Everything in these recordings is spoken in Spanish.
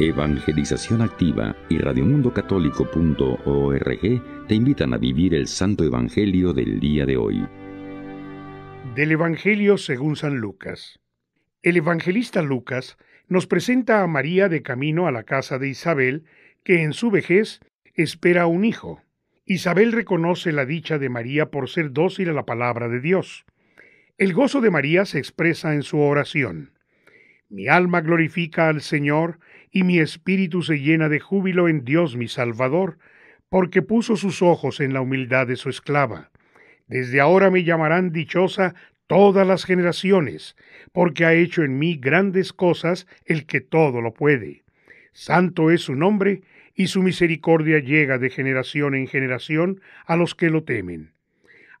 Evangelización Activa y radiomundocatólico.org te invitan a vivir el Santo Evangelio del día de hoy. Del Evangelio según San Lucas. El evangelista Lucas nos presenta a María de camino a la casa de Isabel, que en su vejez espera un hijo. Isabel reconoce la dicha de María por ser dócil a la palabra de Dios. El gozo de María se expresa en su oración. Mi alma glorifica al Señor, y mi espíritu se llena de júbilo en Dios mi Salvador, porque puso sus ojos en la humildad de su esclava. Desde ahora me llamarán dichosa todas las generaciones, porque ha hecho en mí grandes cosas el que todo lo puede. Santo es su nombre, y su misericordia llega de generación en generación a los que lo temen.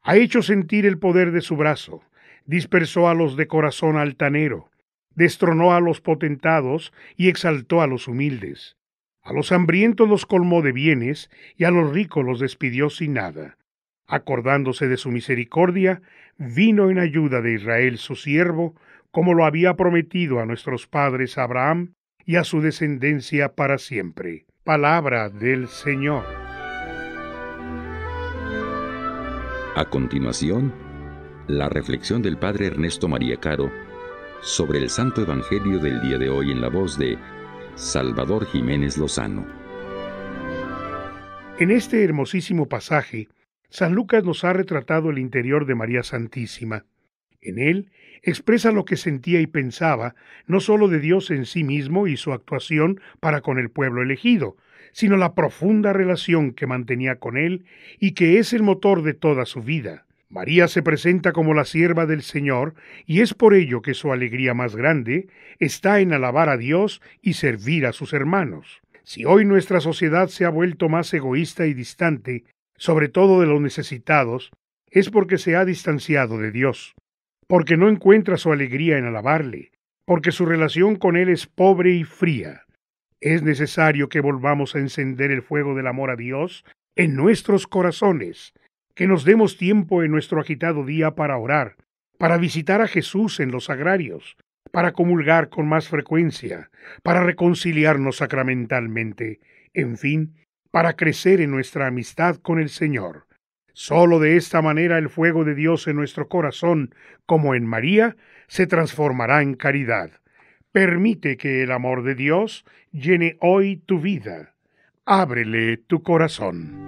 Ha hecho sentir el poder de su brazo, dispersó a los de corazón altanero, destronó a los potentados y exaltó a los humildes. A los hambrientos los colmó de bienes y a los ricos los despidió sin nada. Acordándose de su misericordia, vino en ayuda de Israel su siervo, como lo había prometido a nuestros padres Abraham y a su descendencia para siempre. Palabra del Señor. A continuación, la reflexión del Padre Ernesto María Caro sobre el Santo Evangelio del día de hoy en la voz de Salvador Jiménez Lozano. En este hermosísimo pasaje, San Lucas nos ha retratado el interior de María Santísima. En él expresa lo que sentía y pensaba, no sólo de Dios en sí mismo y su actuación para con el pueblo elegido, sino la profunda relación que mantenía con él y que es el motor de toda su vida. María se presenta como la sierva del Señor y es por ello que su alegría más grande está en alabar a Dios y servir a sus hermanos. Si hoy nuestra sociedad se ha vuelto más egoísta y distante, sobre todo de los necesitados, es porque se ha distanciado de Dios, porque no encuentra su alegría en alabarle, porque su relación con Él es pobre y fría. Es necesario que volvamos a encender el fuego del amor a Dios en nuestros corazones que nos demos tiempo en nuestro agitado día para orar, para visitar a Jesús en los agrarios, para comulgar con más frecuencia, para reconciliarnos sacramentalmente, en fin, para crecer en nuestra amistad con el Señor. Solo de esta manera el fuego de Dios en nuestro corazón, como en María, se transformará en caridad. Permite que el amor de Dios llene hoy tu vida. Ábrele tu corazón.